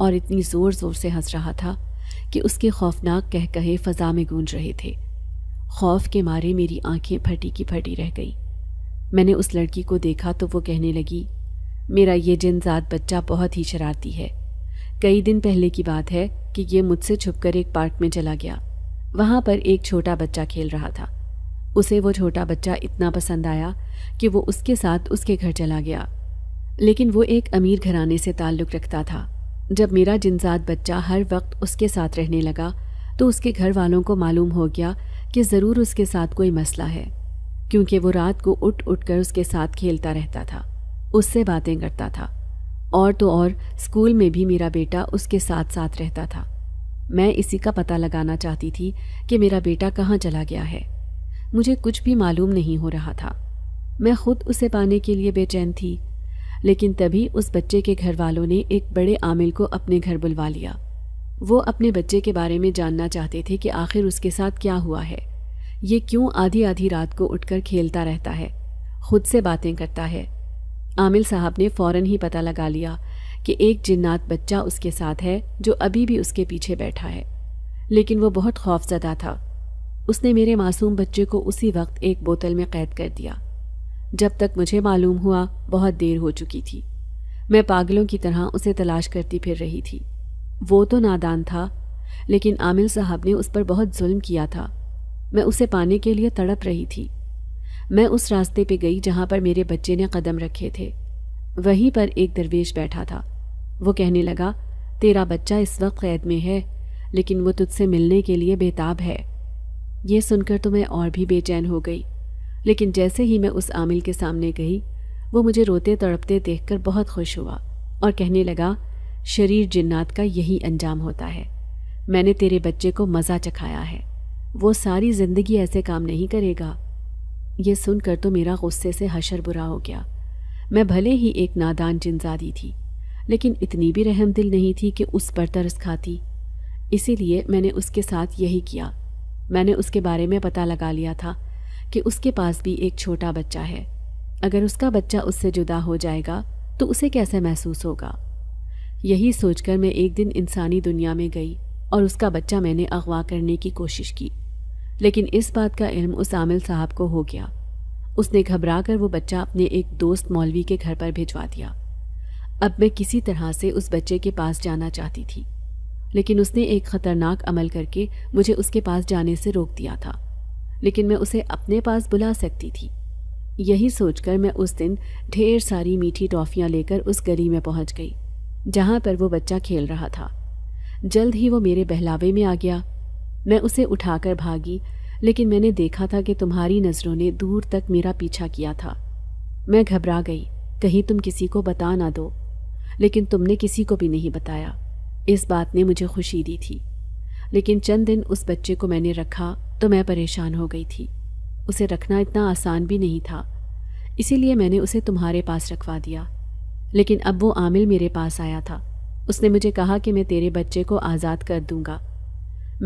और इतनी ज़ोर ज़ोर से हंस रहा था कि उसके खौफनाक कह कहे फ़ज़ा में गूंज रहे थे खौफ के मारे मेरी आंखें फटी की फटी रह गई मैंने उस लड़की को देखा तो वो कहने लगी मेरा ये जिनजात बच्चा बहुत ही शरारती है कई दिन पहले की बात है कि ये मुझसे छुपकर एक पार्क में चला गया वहाँ पर एक छोटा बच्चा खेल रहा था उसे वो छोटा बच्चा इतना पसंद आया कि वो उसके साथ उसके घर चला गया लेकिन वो एक अमीर घराने से ताल्लुक़ रखता था जब मेरा जिनजात बच्चा हर वक्त उसके साथ रहने लगा तो उसके घर वालों को मालूम हो गया कि ज़रूर उसके साथ कोई मसला है क्योंकि वो रात को उठ उठ कर उसके साथ खेलता रहता था उससे बातें करता था और तो और स्कूल में भी मेरा बेटा उसके साथ साथ रहता था मैं इसी का पता लगाना चाहती थी कि मेरा बेटा कहाँ चला गया है मुझे कुछ भी मालूम नहीं हो रहा था मैं खुद उसे पाने के लिए बेचैन थी लेकिन तभी उस बच्चे के घर वालों ने एक बड़े आमिल को अपने घर बुलवा लिया वो अपने बच्चे के बारे में जानना चाहते थे कि आखिर उसके साथ क्या हुआ है ये क्यों आधी आधी रात को उठकर खेलता रहता है खुद से बातें करता है आमिल साहब ने फौरन ही पता लगा लिया कि एक जिन्नात बच्चा उसके साथ है जो अभी भी उसके पीछे बैठा है लेकिन वो बहुत खौफजदा था उसने मेरे मासूम बच्चे को उसी वक्त एक बोतल में कैद कर दिया जब तक मुझे मालूम हुआ बहुत देर हो चुकी थी मैं पागलों की तरह उसे तलाश करती फिर रही थी वो तो नादान था लेकिन आमिल साहब ने उस पर बहुत जुल्म किया था मैं उसे पाने के लिए तड़प रही थी मैं उस रास्ते पे गई जहाँ पर मेरे बच्चे ने कदम रखे थे वहीं पर एक दरवेश बैठा था वो कहने लगा तेरा बच्चा इस वक्त कैद में है लेकिन वो तुझसे मिलने के लिए बेताब है ये सुनकर तो मैं और भी बेचैन हो गई लेकिन जैसे ही मैं उस आमिल के सामने गई वो मुझे रोते तड़पते देखकर बहुत खुश हुआ और कहने लगा शरीर जिन्नात का यही अंजाम होता है मैंने तेरे बच्चे को मज़ा चखाया है वो सारी ज़िंदगी ऐसे काम नहीं करेगा ये सुनकर तो मेरा गुस्से से हशर बुरा हो गया मैं भले ही एक नादान जिनजादी थी लेकिन इतनी भी रहम दिल नहीं थी कि उस पर तरस खाती इसीलिए मैंने उसके साथ यही किया मैंने उसके बारे में पता लगा लिया था कि उसके पास भी एक छोटा बच्चा है अगर उसका बच्चा उससे जुदा हो जाएगा तो उसे कैसे महसूस होगा यही सोचकर मैं एक दिन इंसानी दुनिया में गई और उसका बच्चा मैंने अगवा करने की कोशिश की लेकिन इस बात का इल्म उस आमिल साहब को हो गया उसने घबरा कर वो बच्चा अपने एक दोस्त मौलवी के घर पर भिजवा दिया अब मैं किसी तरह से उस बच्चे के पास जाना चाहती थी लेकिन उसने एक खतरनाक अमल करके मुझे उसके पास जाने से रोक दिया था लेकिन मैं उसे अपने पास बुला सकती थी यही सोचकर मैं उस दिन ढेर सारी मीठी टॉफियां लेकर उस गली में पहुँच गई जहाँ पर वो बच्चा खेल रहा था जल्द ही वो मेरे बहलावे में आ गया मैं उसे उठाकर भागी लेकिन मैंने देखा था कि तुम्हारी नज़रों ने दूर तक मेरा पीछा किया था मैं घबरा गई कहीं तुम किसी को बता ना दो लेकिन तुमने किसी को भी नहीं बताया इस बात ने मुझे खुशी दी थी लेकिन चंद दिन उस बच्चे को मैंने रखा तो मैं परेशान हो गई थी उसे रखना इतना आसान भी नहीं था इसीलिए मैंने उसे तुम्हारे पास रखवा दिया लेकिन अब वो आमिल मेरे पास आया था उसने मुझे कहा कि मैं तेरे बच्चे को आज़ाद कर दूंगा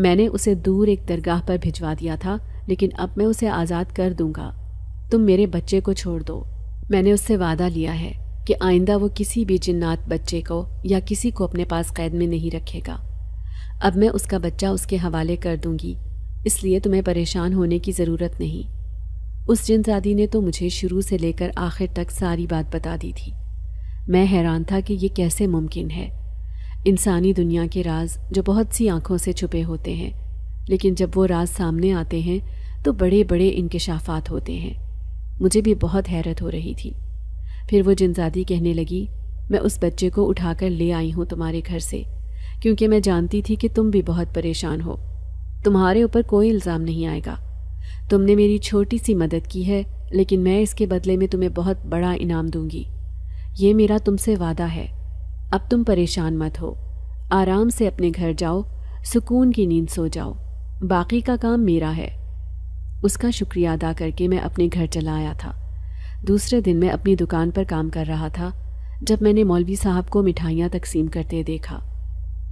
मैंने उसे दूर एक दरगाह पर भिजवा दिया था लेकिन अब मैं उसे आज़ाद कर दूंगा तुम मेरे बच्चे को छोड़ दो मैंने उससे वादा लिया है कि आइंदा वो किसी भी जिन्नात बच्चे को या किसी को अपने पास कैद में नहीं रखेगा अब मैं उसका बच्चा उसके हवाले कर दूंगी इसलिए तुम्हें परेशान होने की ज़रूरत नहीं उस जिनजादी ने तो मुझे शुरू से लेकर आखिर तक सारी बात बता दी थी मैं हैरान था कि ये कैसे मुमकिन है इंसानी दुनिया के राज जो बहुत सी आंखों से छुपे होते हैं लेकिन जब वो राज सामने आते हैं तो बड़े बड़े इनकशाफ़ात होते हैं मुझे भी बहुत हैरत हो रही थी फिर वो जिनजादी कहने लगी मैं उस बच्चे को उठाकर ले आई हूँ तुम्हारे घर से क्योंकि मैं जानती थी कि तुम भी बहुत परेशान हो तुम्हारे ऊपर कोई इल्ज़ाम नहीं आएगा तुमने मेरी छोटी सी मदद की है लेकिन मैं इसके बदले में तुम्हें बहुत बड़ा इनाम दूंगी ये मेरा तुमसे वादा है अब तुम परेशान मत हो आराम से अपने घर जाओ सुकून की नींद सो जाओ बाकी का काम मेरा है उसका शुक्रिया अदा करके मैं अपने घर चला आया था दूसरे दिन मैं अपनी दुकान पर काम कर रहा था जब मैंने मौलवी साहब को मिठाइयाँ तकसीम करते देखा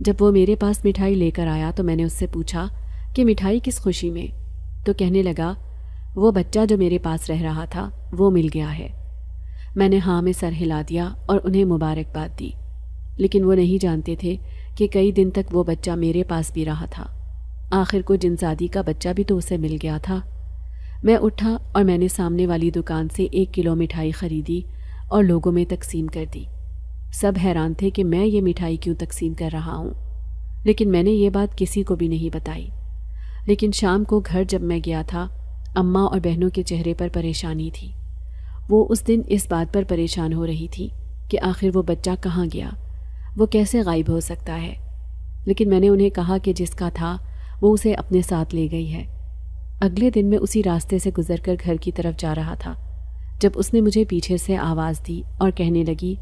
जब वो मेरे पास मिठाई लेकर आया तो मैंने उससे पूछा कि मिठाई किस खुशी में तो कहने लगा वो बच्चा जो मेरे पास रह रहा था वो मिल गया है मैंने हाँ में सर हिला दिया और उन्हें मुबारकबाद दी लेकिन वो नहीं जानते थे कि कई दिन तक वो बच्चा मेरे पास भी रहा था आखिर को जिनसादी का बच्चा भी तो उसे मिल गया था मैं उठा और मैंने सामने वाली दुकान से एक किलो मिठाई ख़रीदी और लोगों में तकसीम कर दी सब हैरान थे कि मैं ये मिठाई क्यों तकसीम कर रहा हूँ लेकिन मैंने ये बात किसी को भी नहीं बताई लेकिन शाम को घर जब मैं गया था अम्मा और बहनों के चेहरे पर परेशानी थी वो उस दिन इस बात पर परेशान हो रही थी कि आखिर वो बच्चा कहाँ गया वो कैसे गायब हो सकता है लेकिन मैंने उन्हें कहा कि जिसका था वो उसे अपने साथ ले गई है अगले दिन मैं उसी रास्ते से गुजरकर घर की तरफ जा रहा था जब उसने मुझे पीछे से आवाज़ दी और कहने लगी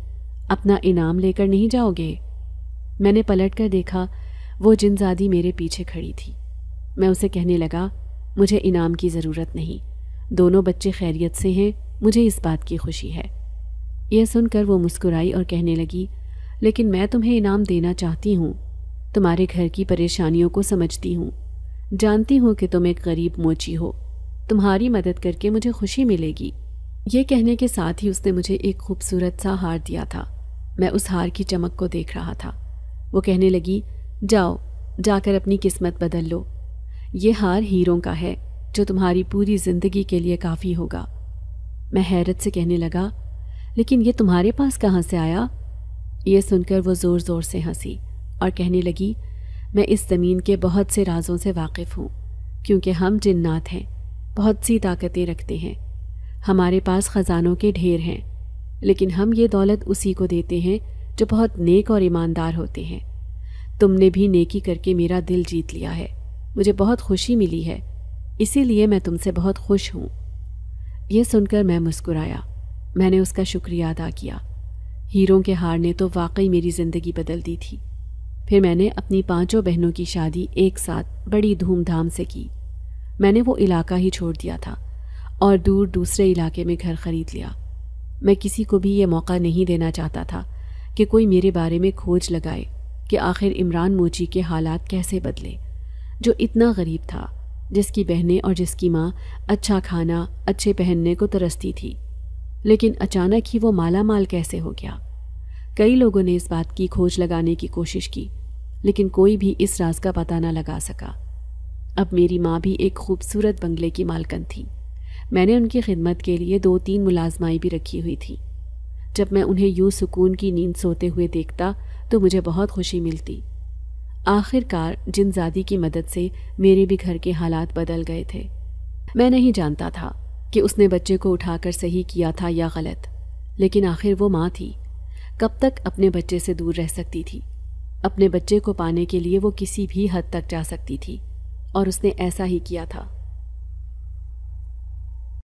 अपना इनाम लेकर नहीं जाओगे मैंने पलट कर देखा वो जिनजादी मेरे पीछे खड़ी थी मैं उसे कहने लगा मुझे इनाम की ज़रूरत नहीं दोनों बच्चे खैरियत से हैं मुझे इस बात की खुशी है यह सुनकर वो मुस्कुराई और कहने लगी लेकिन मैं तुम्हें इनाम देना चाहती हूँ तुम्हारे घर की परेशानियों को समझती हूँ जानती हूँ कि तुम एक गरीब मोची हो तुम्हारी मदद करके मुझे खुशी मिलेगी ये कहने के साथ ही उसने मुझे एक खूबसूरत सा हार दिया था मैं उस हार की चमक को देख रहा था वो कहने लगी जाओ जाकर अपनी किस्मत बदल लो ये हार हीरों का है जो तुम्हारी पूरी ज़िंदगी के लिए काफ़ी होगा मैं हैरत से कहने लगा लेकिन ये तुम्हारे पास कहाँ से आया ये सुनकर वो ज़ोर ज़ोर से हंसी और कहने लगी मैं इस ज़मीन के बहुत से राजों से वाकिफ़ हूँ क्योंकि हम जिन्नात हैं बहुत सी ताकतें रखते हैं हमारे पास ख़जानों के ढेर हैं लेकिन हम ये दौलत उसी को देते हैं जो बहुत नेक और ईमानदार होते हैं तुमने भी नेकी करके मेरा दिल जीत लिया है मुझे बहुत खुशी मिली है इसीलिए मैं तुमसे बहुत खुश हूँ यह सुनकर मैं मुस्कुराया मैंने उसका शुक्रिया अदा किया हीरों के हार ने तो वाकई मेरी ज़िंदगी बदल दी थी फिर मैंने अपनी पांचों बहनों की शादी एक साथ बड़ी धूमधाम से की मैंने वो इलाका ही छोड़ दिया था और दूर दूसरे इलाके में घर खरीद लिया मैं किसी को भी ये मौका नहीं देना चाहता था कि कोई मेरे बारे में खोज लगाए कि आखिर इमरान मोची के हालात कैसे बदले जो इतना गरीब था जिसकी बहनें और जिसकी माँ अच्छा खाना अच्छे पहनने को तरसती थी लेकिन अचानक ही वो माला माल कैसे हो गया कई लोगों ने इस बात की खोज लगाने की कोशिश की लेकिन कोई भी इस राज का पता न लगा सका अब मेरी माँ भी एक खूबसूरत बंगले की मालकन थी मैंने उनकी खिदमत के लिए दो तीन मुलाजमाएँ भी रखी हुई थी जब मैं उन्हें यूं सुकून की नींद सोते हुए देखता तो मुझे बहुत खुशी मिलती आखिरकार जिन जादी की मदद से मेरे भी घर के हालात बदल गए थे मैं नहीं जानता था कि उसने बच्चे को उठाकर सही किया था या गलत लेकिन आखिर वो माँ थी कब तक अपने बच्चे से दूर रह सकती थी अपने बच्चे को पाने के लिए वो किसी भी हद तक जा सकती थी और उसने ऐसा ही किया था